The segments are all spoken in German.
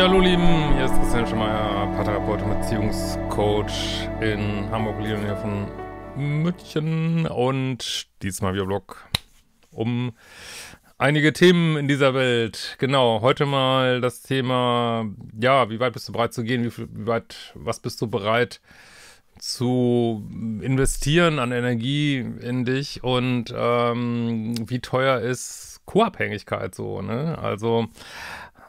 Ja, hallo Lieben, hier ist Christian Schemeier, Paartherapeut und Beziehungscoach in Hamburg, Lyon, hier von München und diesmal Videoblog um einige Themen in dieser Welt. Genau, heute mal das Thema, ja, wie weit bist du bereit zu gehen, wie, viel, wie weit, was bist du bereit zu investieren an Energie in dich und ähm, wie teuer ist Co-Abhängigkeit so, ne? Also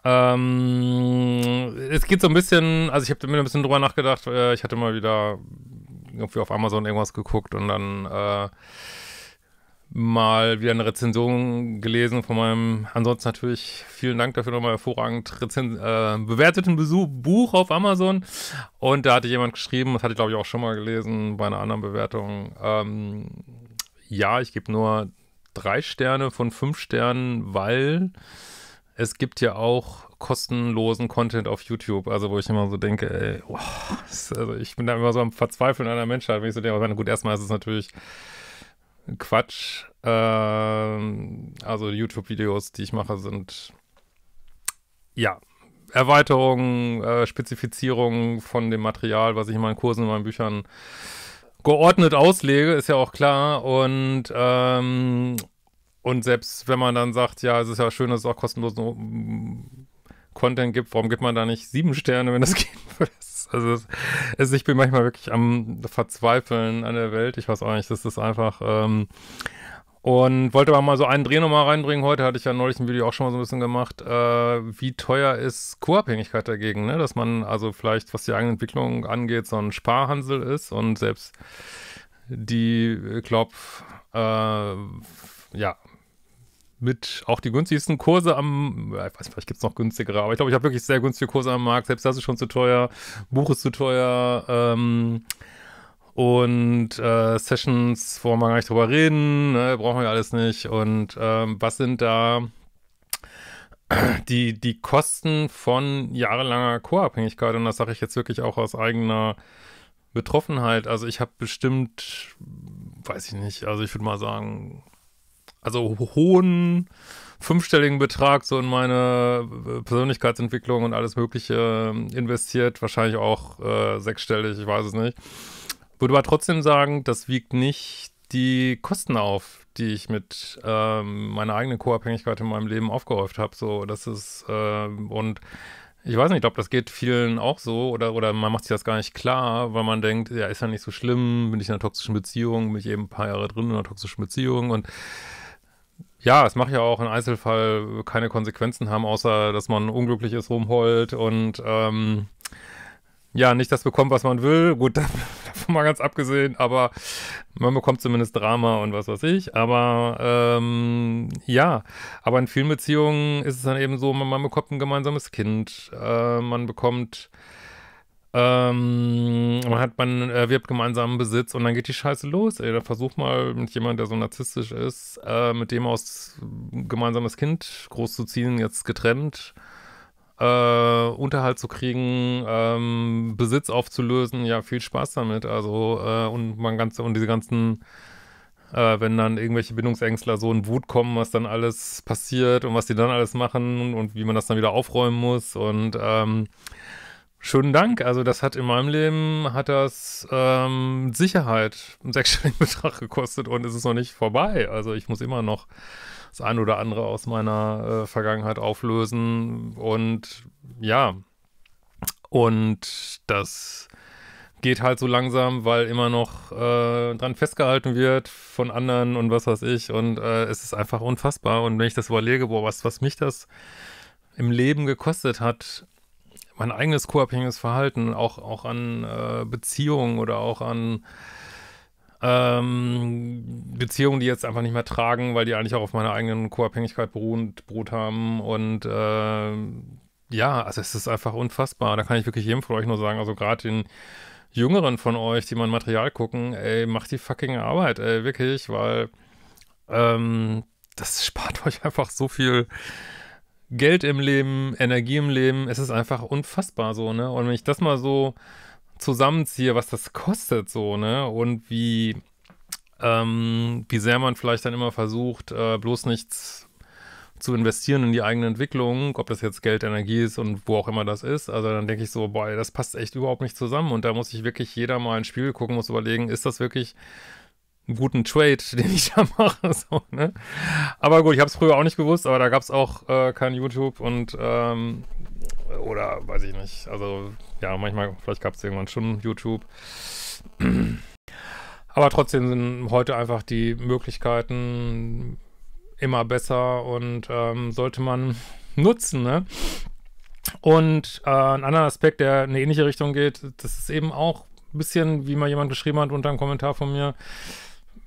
ähm, es geht so ein bisschen, also ich habe mir ein bisschen drüber nachgedacht. Äh, ich hatte mal wieder irgendwie auf Amazon irgendwas geguckt und dann äh, mal wieder eine Rezension gelesen von meinem, ansonsten natürlich vielen Dank dafür nochmal hervorragend Rezen äh, bewerteten Besuch, Buch auf Amazon. Und da hatte jemand geschrieben, das hatte ich glaube ich auch schon mal gelesen bei einer anderen Bewertung. Ähm, ja, ich gebe nur drei Sterne von fünf Sternen, weil es gibt ja auch kostenlosen Content auf YouTube, also wo ich immer so denke, ey, oh, ist, also ich bin da immer so am Verzweifeln einer Menschheit, wenn ich so denke, aber gut, erstmal ist es natürlich Quatsch. Ähm, also YouTube-Videos, die ich mache, sind ja Erweiterungen, äh, Spezifizierungen von dem Material, was ich in meinen Kursen, in meinen Büchern geordnet auslege, ist ja auch klar. Und ähm, und selbst wenn man dann sagt, ja, es ist ja schön, dass es auch kostenlosen mm, Content gibt, warum gibt man da nicht sieben Sterne, wenn das geht? Also es, es, ich bin manchmal wirklich am Verzweifeln an der Welt. Ich weiß auch nicht, das ist einfach. Ähm, und wollte aber mal so einen Dreh nochmal reinbringen. Heute hatte ich ja neulich ein Video auch schon mal so ein bisschen gemacht. Äh, wie teuer ist Co-Abhängigkeit dagegen? Ne? Dass man also vielleicht, was die eigene Entwicklung angeht, so ein Sparhansel ist und selbst die, äh, Klopf, äh, ja, mit auch die günstigsten Kurse am, ich weiß nicht, vielleicht gibt es noch günstigere, aber ich glaube, ich habe wirklich sehr günstige Kurse am Markt. Selbst das ist schon zu teuer, Buch ist zu teuer, ähm, und äh, Sessions, wo wir gar nicht drüber reden, ne, brauchen wir alles nicht. Und ähm, was sind da die, die Kosten von jahrelanger Co-Abhängigkeit? Und das sage ich jetzt wirklich auch aus eigener Betroffenheit. Also ich habe bestimmt, weiß ich nicht, also ich würde mal sagen, also hohen fünfstelligen Betrag so in meine äh, Persönlichkeitsentwicklung und alles Mögliche ähm, investiert, wahrscheinlich auch äh, sechsstellig, ich weiß es nicht. Würde aber trotzdem sagen, das wiegt nicht die Kosten auf, die ich mit ähm, meiner eigenen Co-Abhängigkeit in meinem Leben aufgehäuft habe. So, das ist äh, und ich weiß nicht, ob das geht vielen auch so oder, oder man macht sich das gar nicht klar, weil man denkt, ja, ist ja nicht so schlimm, bin ich in einer toxischen Beziehung, bin ich eben ein paar Jahre drin in einer toxischen Beziehung und ja, es macht ja auch im Einzelfall keine Konsequenzen haben, außer dass man unglücklich ist, rumheult und ähm, ja, nicht das bekommt, was man will. Gut, davon mal ganz abgesehen, aber man bekommt zumindest Drama und was weiß ich. Aber ähm, ja, aber in vielen Beziehungen ist es dann eben so, man, man bekommt ein gemeinsames Kind, äh, man bekommt ähm, man hat, man erwirbt äh, gemeinsamen Besitz und dann geht die Scheiße los. Ey, dann versuch mal mit jemandem, der so narzisstisch ist, äh, mit dem aus gemeinsames Kind großzuziehen, jetzt getrennt, äh, Unterhalt zu kriegen, ähm, Besitz aufzulösen. Ja, viel Spaß damit. Also, äh, und man ganze, und diese ganzen, äh, wenn dann irgendwelche Bindungsängstler so in Wut kommen, was dann alles passiert und was die dann alles machen und wie man das dann wieder aufräumen muss und, ähm, Schönen Dank. Also das hat in meinem Leben, hat das ähm, Sicherheit einen sechsstelligen Betrag gekostet und es ist noch nicht vorbei. Also ich muss immer noch das ein oder andere aus meiner äh, Vergangenheit auflösen und ja. Und das geht halt so langsam, weil immer noch äh, dran festgehalten wird von anderen und was weiß ich. Und äh, es ist einfach unfassbar. Und wenn ich das überlege, boah, was, was mich das im Leben gekostet hat, mein eigenes co-abhängiges Verhalten, auch, auch an äh, Beziehungen oder auch an ähm, Beziehungen, die jetzt einfach nicht mehr tragen, weil die eigentlich auch auf meiner eigenen Co-Abhängigkeit beruht, beruht haben. Und äh, ja, also es ist einfach unfassbar. Da kann ich wirklich jedem von euch nur sagen, also gerade den Jüngeren von euch, die mein Material gucken, ey, macht die fucking Arbeit, ey, wirklich, weil ähm, das spart euch einfach so viel Geld im Leben, Energie im Leben, es ist einfach unfassbar so, ne? Und wenn ich das mal so zusammenziehe, was das kostet so, ne? Und wie, ähm, wie sehr man vielleicht dann immer versucht, äh, bloß nichts zu investieren in die eigene Entwicklung, ob das jetzt Geld, Energie ist und wo auch immer das ist. Also dann denke ich so, boah, das passt echt überhaupt nicht zusammen. Und da muss ich wirklich jeder mal ins Spiel gucken, muss überlegen, ist das wirklich einen guten Trade, den ich da mache. So, ne? Aber gut, ich habe es früher auch nicht gewusst, aber da gab es auch äh, kein YouTube und ähm, oder weiß ich nicht. Also ja, manchmal, vielleicht gab es irgendwann schon YouTube. Aber trotzdem sind heute einfach die Möglichkeiten immer besser und ähm, sollte man nutzen, ne? Und äh, ein anderer Aspekt, der in eine ähnliche Richtung geht, das ist eben auch ein bisschen, wie mal jemand geschrieben hat unter einem Kommentar von mir,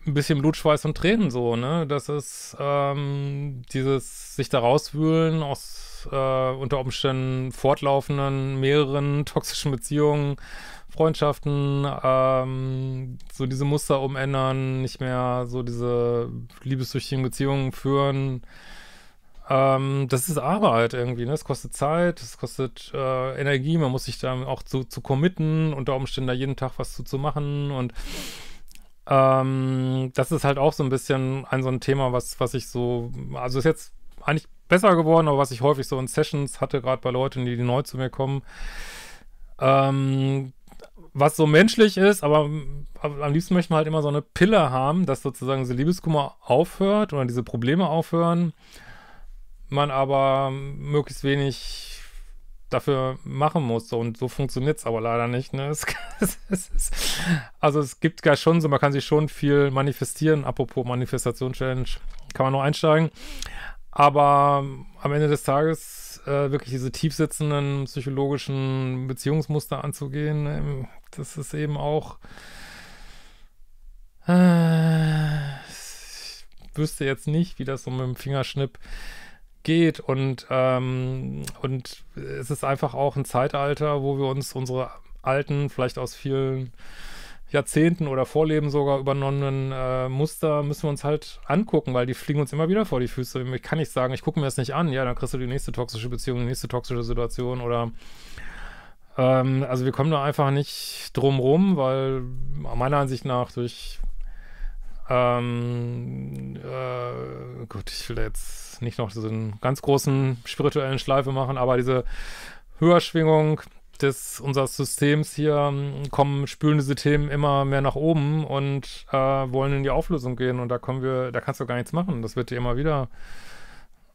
ein bisschen Blut, Schweiß und Tränen so, ne? Das ist ähm, dieses sich da rauswühlen aus äh, unter Umständen fortlaufenden mehreren toxischen Beziehungen, Freundschaften, ähm, so diese Muster umändern, nicht mehr so diese liebessüchtigen Beziehungen führen. Ähm, das ist Arbeit halt irgendwie, ne? Es kostet Zeit, es kostet äh, Energie, man muss sich da auch zu, zu committen, unter Umständen da jeden Tag was zu, zu machen und ähm, das ist halt auch so ein bisschen ein so ein Thema, was, was ich so, also ist jetzt eigentlich besser geworden, aber was ich häufig so in Sessions hatte, gerade bei Leuten, die, die neu zu mir kommen, ähm, was so menschlich ist, aber am liebsten möchte man halt immer so eine Pille haben, dass sozusagen diese Liebeskummer aufhört oder diese Probleme aufhören, man aber möglichst wenig dafür machen muss. Und so funktioniert es aber leider nicht. Ne? Es, es, es, also es gibt gar schon so, man kann sich schon viel manifestieren. Apropos Manifestation-Challenge, kann man nur einsteigen. Aber ähm, am Ende des Tages äh, wirklich diese tiefsitzenden psychologischen Beziehungsmuster anzugehen, ne, das ist eben auch... Äh, ich wüsste jetzt nicht, wie das so mit dem Fingerschnipp geht und, ähm, und es ist einfach auch ein Zeitalter, wo wir uns unsere alten, vielleicht aus vielen Jahrzehnten oder Vorleben sogar übernommenen äh, Muster müssen wir uns halt angucken, weil die fliegen uns immer wieder vor die Füße. Ich kann nicht sagen, ich gucke mir das nicht an, ja, dann kriegst du die nächste toxische Beziehung, die nächste toxische Situation oder ähm, also wir kommen da einfach nicht drum rum, weil meiner Ansicht nach durch ähm, äh, gut, ich will jetzt nicht noch so einen ganz großen spirituellen Schleife machen, aber diese Höherschwingung des unseres Systems hier ähm, kommen spülen diese Themen immer mehr nach oben und äh, wollen in die Auflösung gehen und da kommen wir, da kannst du gar nichts machen. Das wird dir immer wieder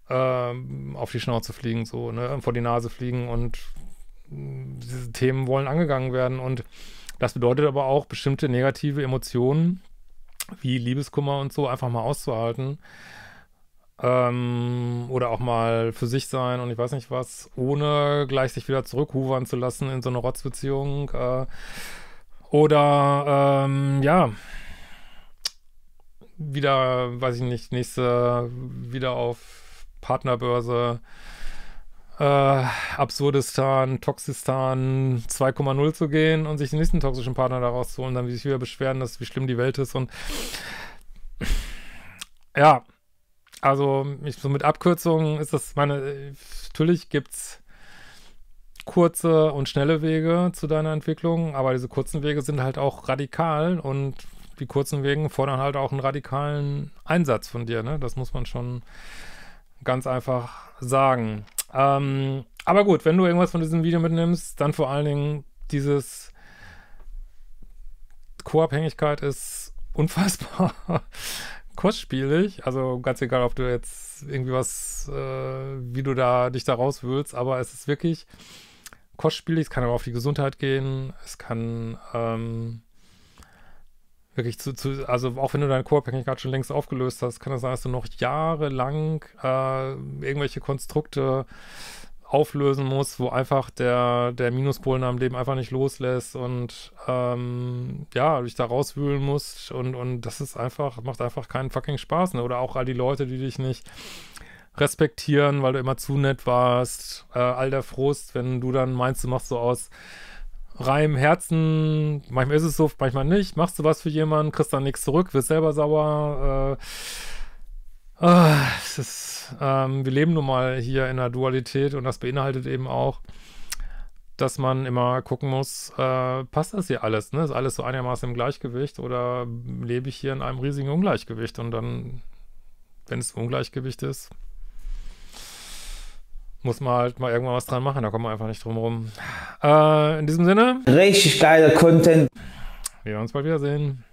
äh, auf die Schnauze fliegen, so, ne, vor die Nase fliegen und diese Themen wollen angegangen werden und das bedeutet aber auch bestimmte negative Emotionen wie Liebeskummer und so einfach mal auszuhalten. Ähm, oder auch mal für sich sein und ich weiß nicht was, ohne gleich sich wieder zurückhuvern zu lassen in so eine Rotzbeziehung. Äh, oder ähm, ja, wieder, weiß ich nicht, nächste, wieder auf Partnerbörse äh, Absurdistan, Toxistan 2,0 zu gehen und sich den nächsten toxischen Partner daraus zu holen, dann wie sich wieder beschweren, dass wie schlimm die Welt ist und ja, also ich, so mit Abkürzungen ist das meine, natürlich gibt's kurze und schnelle Wege zu deiner Entwicklung, aber diese kurzen Wege sind halt auch radikal und die kurzen Wege fordern halt auch einen radikalen Einsatz von dir, ne? Das muss man schon ganz einfach sagen. Ähm, aber gut, wenn du irgendwas von diesem Video mitnimmst, dann vor allen Dingen dieses Co-Abhängigkeit ist unfassbar kostspielig. Also ganz egal, ob du jetzt irgendwie was, äh, wie du da dich da rauswühlst, aber es ist wirklich kostspielig. Es kann aber auf die Gesundheit gehen. Es kann ähm, wirklich zu, zu, also auch wenn du deine Co-Abhängigkeit schon längst aufgelöst hast, kann es das sein, dass du noch jahrelang äh, irgendwelche Konstrukte auflösen musst, wo einfach der, der Minuspol in deinem Leben einfach nicht loslässt und ähm, ja, dich da rauswühlen musst und, und das ist einfach, macht einfach keinen fucking Spaß. Ne? Oder auch all die Leute, die dich nicht respektieren, weil du immer zu nett warst, äh, all der Frust, wenn du dann meinst, du machst so aus Reim, Herzen, manchmal ist es so, manchmal nicht. Machst du was für jemanden, kriegst dann nichts zurück, wirst selber sauer. Äh, äh, es ist, ähm, wir leben nun mal hier in der Dualität und das beinhaltet eben auch, dass man immer gucken muss, äh, passt das hier alles? Ne? Ist alles so einigermaßen im Gleichgewicht oder lebe ich hier in einem riesigen Ungleichgewicht? Und dann, wenn es Ungleichgewicht ist, muss man halt mal irgendwann was dran machen. Da kommt man einfach nicht drum rum. Äh, in diesem Sinne. Richtig geiler Content. Wir werden uns bald wiedersehen.